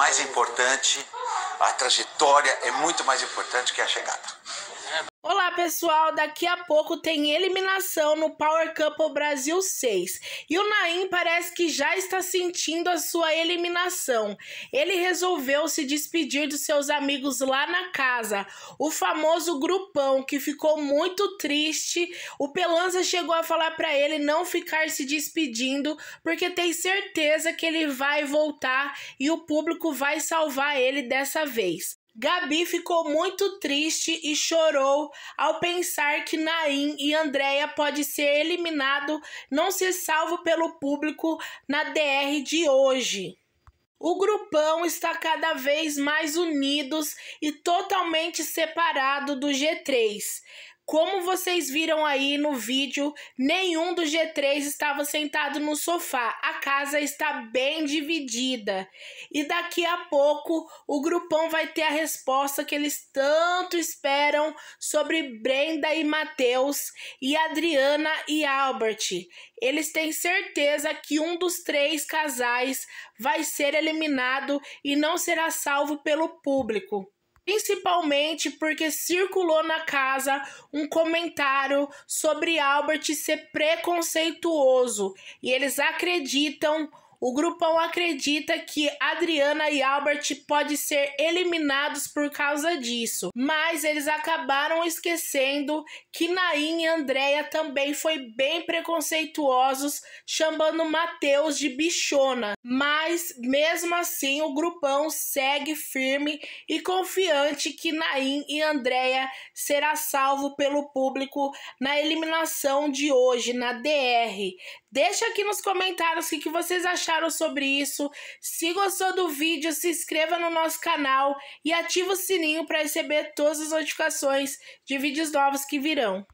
mais importante, a trajetória é muito mais importante que a chegada. Olá pessoal, daqui a pouco tem eliminação no Power Couple Brasil 6 e o Naim parece que já está sentindo a sua eliminação. Ele resolveu se despedir dos seus amigos lá na casa, o famoso grupão que ficou muito triste. O Pelanza chegou a falar para ele não ficar se despedindo porque tem certeza que ele vai voltar e o público vai salvar ele dessa vez. Gabi ficou muito triste e chorou ao pensar que Naim e Andréia pode ser eliminado, não ser salvo pelo público na DR de hoje. O grupão está cada vez mais unidos e totalmente separado do G3. Como vocês viram aí no vídeo, nenhum do G3 estava sentado no sofá. A casa está bem dividida. E daqui a pouco o grupão vai ter a resposta que eles tanto esperam sobre Brenda e Matheus e Adriana e Albert. Eles têm certeza que um dos três casais vai ser eliminado e não será salvo pelo público principalmente porque circulou na casa um comentário sobre Albert ser preconceituoso e eles acreditam o grupão acredita que Adriana e Albert podem ser eliminados por causa disso, mas eles acabaram esquecendo que Nain e Andrea também foi bem preconceituosos, chamando Matheus de bichona. Mas mesmo assim, o grupão segue firme e confiante que Nain e Andrea será salvo pelo público na eliminação de hoje na DR. Deixa aqui nos comentários o que vocês acharam acharam sobre isso. Se gostou do vídeo, se inscreva no nosso canal e ative o sininho para receber todas as notificações de vídeos novos que virão.